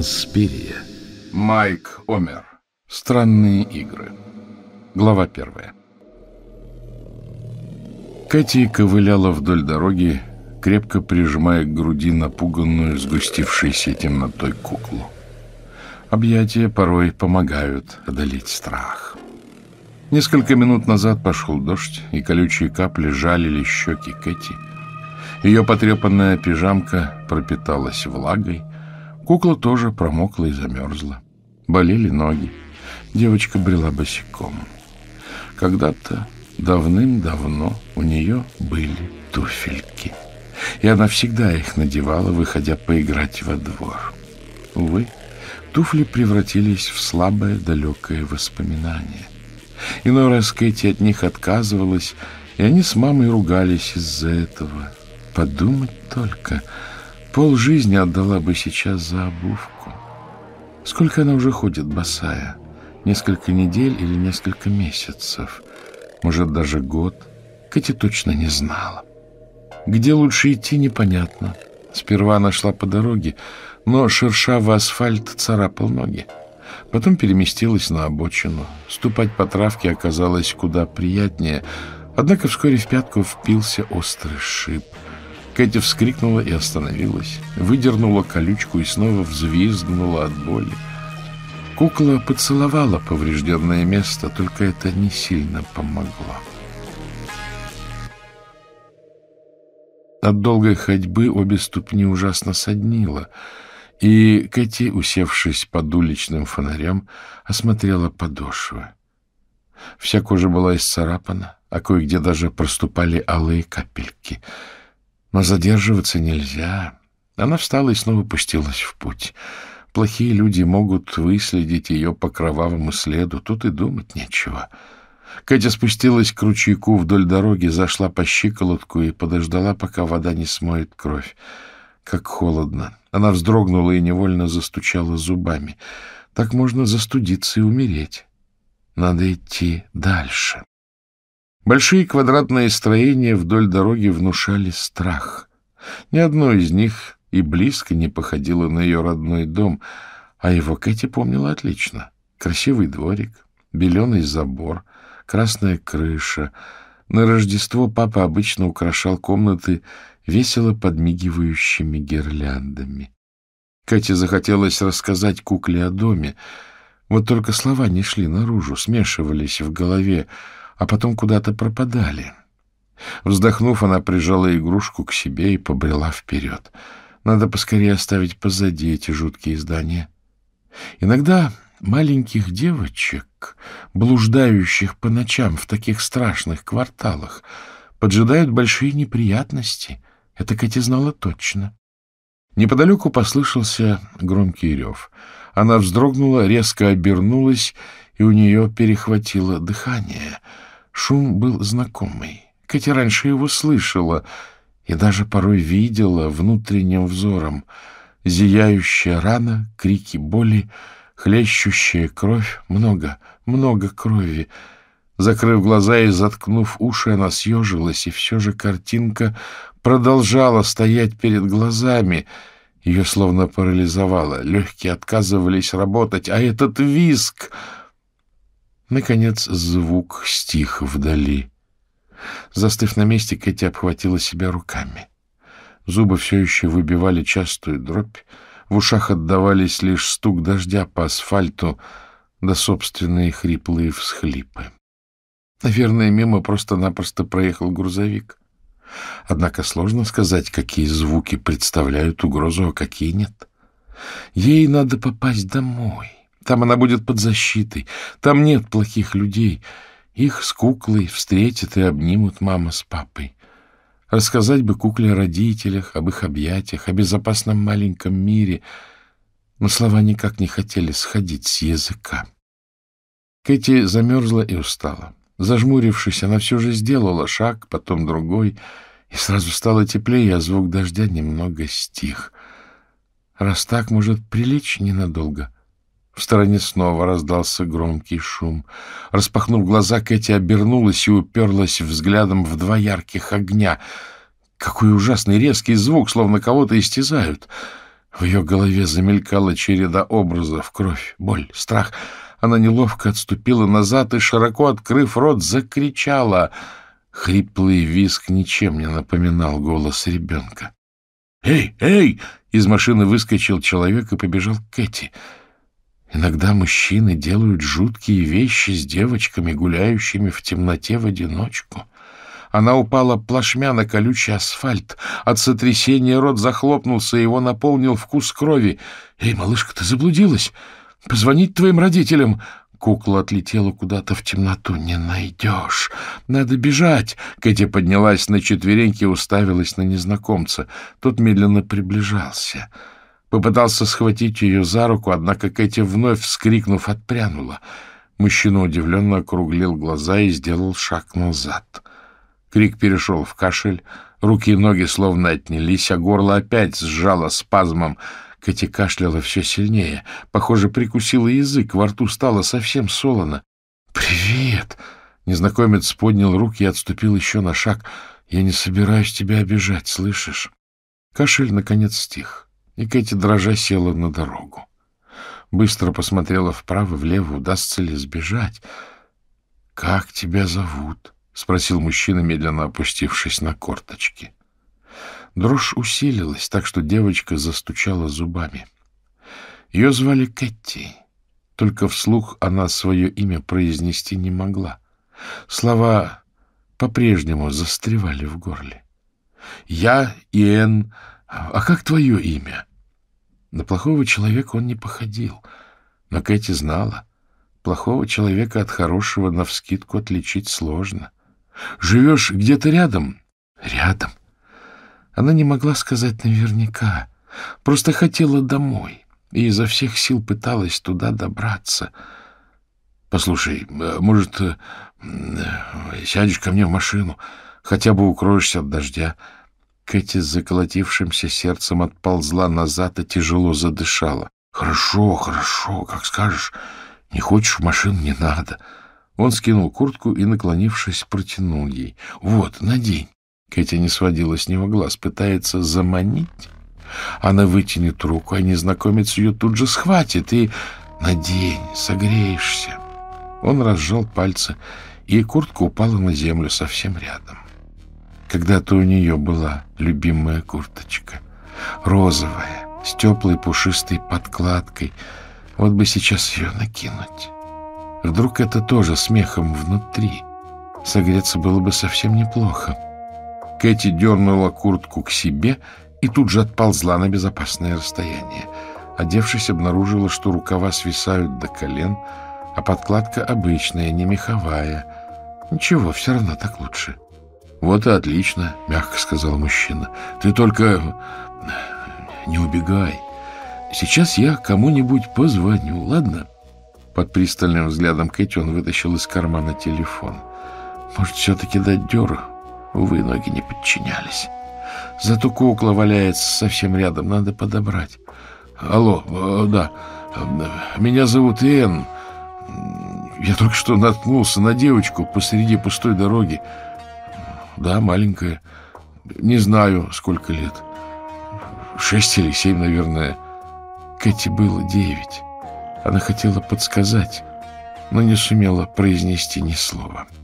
Инспирия. Майк Омер. Странные игры. Глава первая. Катя ковыляла вдоль дороги, крепко прижимая к груди напуганную, сгустившейся темнотой куклу. Объятия порой помогают одолеть страх. Несколько минут назад пошел дождь, и колючие капли жалили щеки Кэти. Ее потрепанная пижамка пропиталась влагой, Кукла тоже промокла и замерзла. Болели ноги. Девочка брела босиком. Когда-то, давным-давно, у нее были туфельки. И она всегда их надевала, выходя поиграть во двор. Увы, туфли превратились в слабое далекое воспоминание. Иной раз Кэти от них отказывалась, и они с мамой ругались из-за этого. Подумать только, Пол жизни отдала бы сейчас за обувку. Сколько она уже ходит босая? Несколько недель или несколько месяцев? Может, даже год? Катя точно не знала. Где лучше идти, непонятно. Сперва она шла по дороге, но шершавый асфальт царапал ноги. Потом переместилась на обочину. Ступать по травке оказалось куда приятнее, однако вскоре в пятку впился острый шип — Кэти вскрикнула и остановилась, выдернула колючку и снова взвизгнула от боли. Кукла поцеловала поврежденное место, только это не сильно помогло. От долгой ходьбы обе ступни ужасно соднило, и Кэти, усевшись под уличным фонарем, осмотрела подошвы. Вся кожа была исцарапана, а кое-где даже проступали алые капельки — но задерживаться нельзя. Она встала и снова пустилась в путь. Плохие люди могут выследить ее по кровавому следу. Тут и думать нечего. Катя спустилась к ручейку вдоль дороги, зашла по щиколотку и подождала, пока вода не смоет кровь. Как холодно. Она вздрогнула и невольно застучала зубами. Так можно застудиться и умереть. Надо идти дальше. Большие квадратные строения вдоль дороги внушали страх. Ни одно из них и близко не походило на ее родной дом, а его Кэти помнила отлично. Красивый дворик, беленый забор, красная крыша. На Рождество папа обычно украшал комнаты весело подмигивающими гирляндами. Кэти захотелось рассказать кукле о доме, вот только слова не шли наружу, смешивались в голове а потом куда-то пропадали. Вздохнув, она прижала игрушку к себе и побрела вперед. Надо поскорее оставить позади эти жуткие здания. Иногда маленьких девочек, блуждающих по ночам в таких страшных кварталах, поджидают большие неприятности. Это Катя знала точно. Неподалеку послышался громкий рев. Она вздрогнула, резко обернулась, и у нее перехватило дыхание — Шум был знакомый. Катя раньше его слышала и даже порой видела внутренним взором. Зияющая рана, крики боли, хлещущая кровь, много, много крови. Закрыв глаза и заткнув уши, она съежилась, и все же картинка продолжала стоять перед глазами. Ее словно парализовало, легкие отказывались работать, а этот виск... Наконец звук стих вдали. Застыв на месте, Кэти обхватила себя руками. Зубы все еще выбивали частую дробь, в ушах отдавались лишь стук дождя по асфальту да собственные хриплые всхлипы. Наверное, мимо просто-напросто проехал грузовик. Однако сложно сказать, какие звуки представляют угрозу, а какие нет. Ей надо попасть домой. Там она будет под защитой. Там нет плохих людей. Их с куклой встретят и обнимут мама с папой. Рассказать бы кукле о родителях, об их объятиях, о безопасном маленьком мире. Но слова никак не хотели сходить с языка. Кэти замерзла и устала. Зажмурившись, она все же сделала шаг, потом другой, и сразу стало теплее, а звук дождя немного стих. Раз так, может, прилечь ненадолго — в стороне снова раздался громкий шум. Распахнув глаза, Кэти обернулась и уперлась взглядом в два ярких огня. Какой ужасный резкий звук, словно кого-то истязают. В ее голове замелькала череда образов — кровь, боль, страх. Она неловко отступила назад и, широко открыв рот, закричала. Хриплый визг ничем не напоминал голос ребенка. «Эй, эй!» — из машины выскочил человек и побежал к Кэти — Иногда мужчины делают жуткие вещи с девочками, гуляющими в темноте в одиночку. Она упала плашмя на колючий асфальт. От сотрясения рот захлопнулся, его наполнил вкус крови. «Эй, малышка, ты заблудилась? Позвонить твоим родителям!» Кукла отлетела куда-то в темноту. «Не найдешь! Надо бежать!» Кэти поднялась на четвереньки и уставилась на незнакомца. Тот медленно приближался. «Кэти» Попытался схватить ее за руку, однако Кэти, вновь вскрикнув, отпрянула. Мужчина удивленно округлил глаза и сделал шаг назад. Крик перешел в кашель, руки и ноги словно отнялись, а горло опять сжало спазмом. Кэти кашляла все сильнее, похоже, прикусила язык, во рту стало совсем солоно. «Привет!» Незнакомец поднял руки и отступил еще на шаг. «Я не собираюсь тебя обижать, слышишь?» Кашель, наконец, стих. И Кэти, дрожа, села на дорогу. Быстро посмотрела вправо, влево, удастся ли сбежать. — Как тебя зовут? — спросил мужчина, медленно опустившись на корточки. Дрожь усилилась, так что девочка застучала зубами. Ее звали Кэти, только вслух она свое имя произнести не могла. Слова по-прежнему застревали в горле. — Я Иэн... А как твое имя? — на плохого человека он не походил, но Кэти знала. Плохого человека от хорошего навскидку отличить сложно. «Живешь где-то рядом?» «Рядом». Она не могла сказать наверняка, просто хотела домой и изо всех сил пыталась туда добраться. «Послушай, э, может, э, сядешь ко мне в машину, хотя бы укроешься от дождя?» Кэти с заколотившимся сердцем отползла назад и тяжело задышала. «Хорошо, хорошо, как скажешь. Не хочешь в машин, не надо». Он скинул куртку и, наклонившись, протянул ей. «Вот, надень». Кэти не сводила с него глаз, пытается заманить. Она вытянет руку, а незнакомец ее тут же схватит и... «Надень, согреешься». Он разжал пальцы, и куртка упала на землю совсем рядом. Когда-то у нее была любимая курточка, розовая, с теплой пушистой подкладкой. Вот бы сейчас ее накинуть. Вдруг это тоже смехом внутри. Согреться было бы совсем неплохо. Кэти дернула куртку к себе и тут же отползла на безопасное расстояние. Одевшись, обнаружила, что рукава свисают до колен, а подкладка обычная, не меховая. Ничего, все равно так лучше. — вот и отлично, мягко сказал мужчина. Ты только не убегай. Сейчас я кому-нибудь позвоню, ладно? Под пристальным взглядом Кэти он вытащил из кармана телефон. Может, все-таки дать деру? Увы, ноги не подчинялись. Зато кукла валяется совсем рядом, надо подобрать. Алло, э, да, меня зовут Энн. Я только что наткнулся на девочку посреди пустой дороги. Да, маленькая. Не знаю, сколько лет. Шесть или семь, наверное. Кэти было девять. Она хотела подсказать, но не сумела произнести ни слова. —